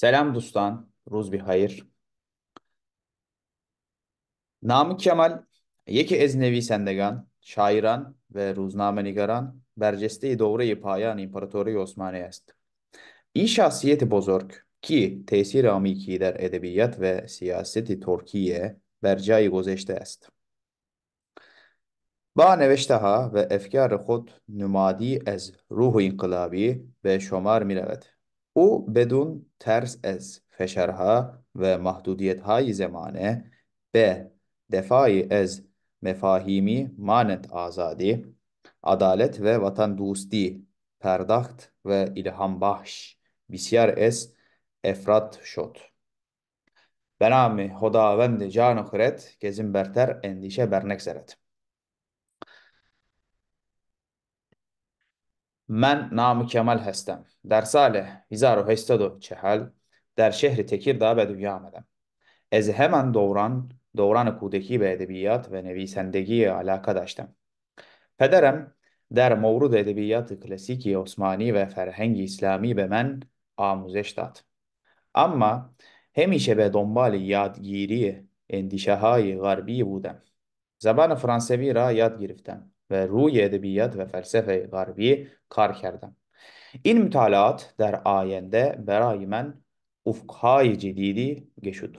Selam Dostan, Ruz bir hayır. Namık Kemal, yeki eznevi sendegan, şairan ve ruzname nigaran, berceste-i dovre-i payan imparatori Osmaniye est. İn şahsiyeti bozork ki tesir amiki der edebiyat ve siyaseti Türkiye bercai gozeşte est. با نوشتها و افکار خود نمادی از روح انقلابی به شمار می او بدون ترس از فشرها و محدودیت های زمانه به دفاعی از مفاهیمی مانند آزادی adalet ve vatan دوستی پرداخت و ilham بخش بسیار از افراد شد به نام خداوند جان و خرد که زنبرتر اندیشه برنک زرد من نام کمال هستم در سال 1840 در شهر تکیردağ به دنیا آمدم از همان دوران دوران کودکی به ادبیات و نویسندگی علاقه داشتم پدرم در مورد ادبیات کلاسیک عثمانی و فرهنگ اسلامی به من آموزش داد اما همیشه به دنبال یادگیری اندیشه های غربی بودم زبان فرانسوی را یاد گرفتم ve ruh edebiyat ve felsefe garbi kar kerdem. İn mütalaat der ayende berayı men ufkhay cedidi geçud.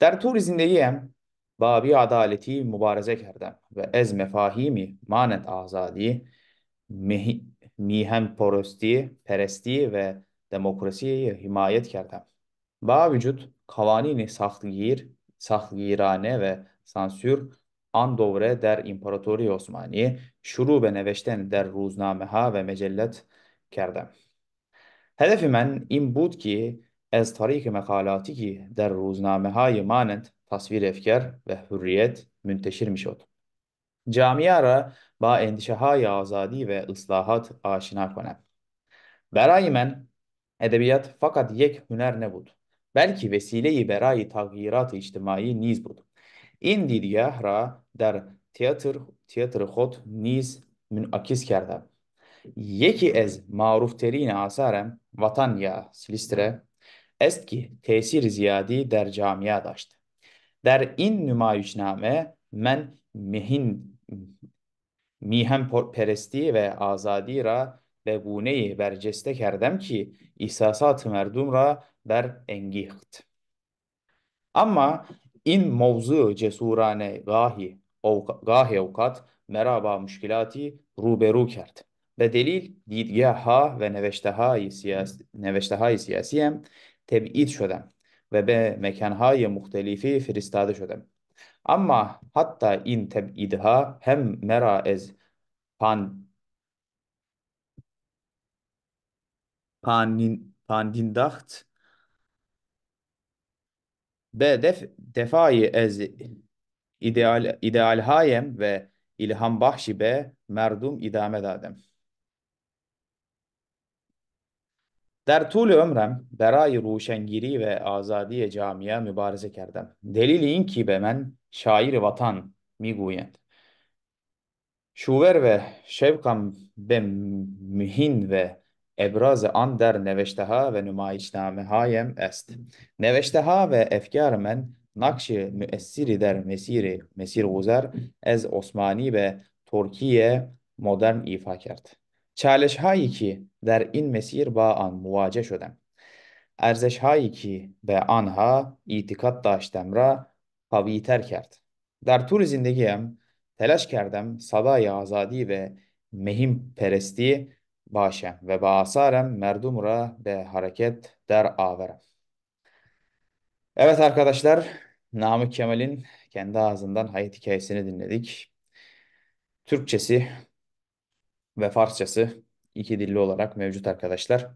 Der tur zindeyem babi adaleti mübareze kerdem ve ez mefahimi manet azadi mihem porosti, peresti ve demokrasiyi himayet kerdem. Ba vücut kavanini sahtgir, sahtgirane ve sansür Andovre der İmparatori Osmani, şurube nevşten der ruznameha ve mecellet kerdem. Hedefi men im bud ki ez tarik mekalati ki der ruznameha manent tasvir efker ve hürriyet münteşir oldu. Camiara ba endişeha azadi ve ıslahat aşina konem. Berayı men edebiyat fakat yek hüner ne bud. Belki vesileyi i berai tagyirat-ı içtimai niz bud. این دیدگاه را در تئاتر تئاتر خود نیز منعکس کردم یکی از معروفترین آثارم وطن یا سلیستره است که تأثیر زیادی در جامعه داشت در این نمایشنامه من مهین میهم پرستی و آزادی را به گونه برجسته کردم که احساسات مردم را بر انگیخت اما İn mavzı cesurane gahi, gahi avukat meraba müşkilati ruberu kert. Ve delil didgaha ve neveştehai siyasi, neveştehai siyasiyem tebid şödem ve be mekanhai muhtelifi firistade şödem. Ama hatta in tebidha hem mera ez pan panin pandindacht B. Def, defai ez ideal, ideal hayem ve ilham Bahşi be Merdum idame dadem. Der tul ömrem berai ruşengiri ve azadiye camiye mübareze kerdem. Delili inki bemen şair vatan miguyent. Şuver ve şevkam be mühin ve Ebraze an der Neveşteha ve Nümayişname hayem est. Neveşteha ve efkar men nakşi müessiri der mesiri mesir guzer ez Osmani ve Türkiye modern ifa کرد. چالش هایی که در این مسیر با آن مواجه شدم ارزش هایی که به آنها اعتقاد داشتم را قوی تر کرد در طول زندگیم تلاش کردم صدای آزادی و باشه ve به merdumur'a de hareket der averem. Evet arkadaşlar Namık Kemal'in kendi ağzından hayat hikayesini dinledik. Türkçesi ve Farsçası iki dilli olarak mevcut arkadaşlar.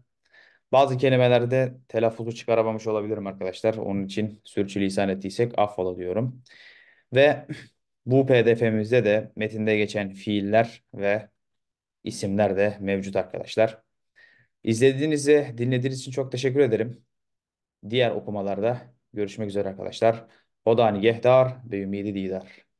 Bazı kelimelerde telaffuzu çıkaramamış olabilirim arkadaşlar. Onun için sürçülisan ettiysek affola diyorum. Ve bu PDF'mizde de metinde geçen fiiller ve isimler de mevcut arkadaşlar. İzlediğinizi, dinlediğiniz için çok teşekkür ederim. Diğer okumalarda görüşmek üzere arkadaşlar. O Hoda nigehdar ve ümidi didar.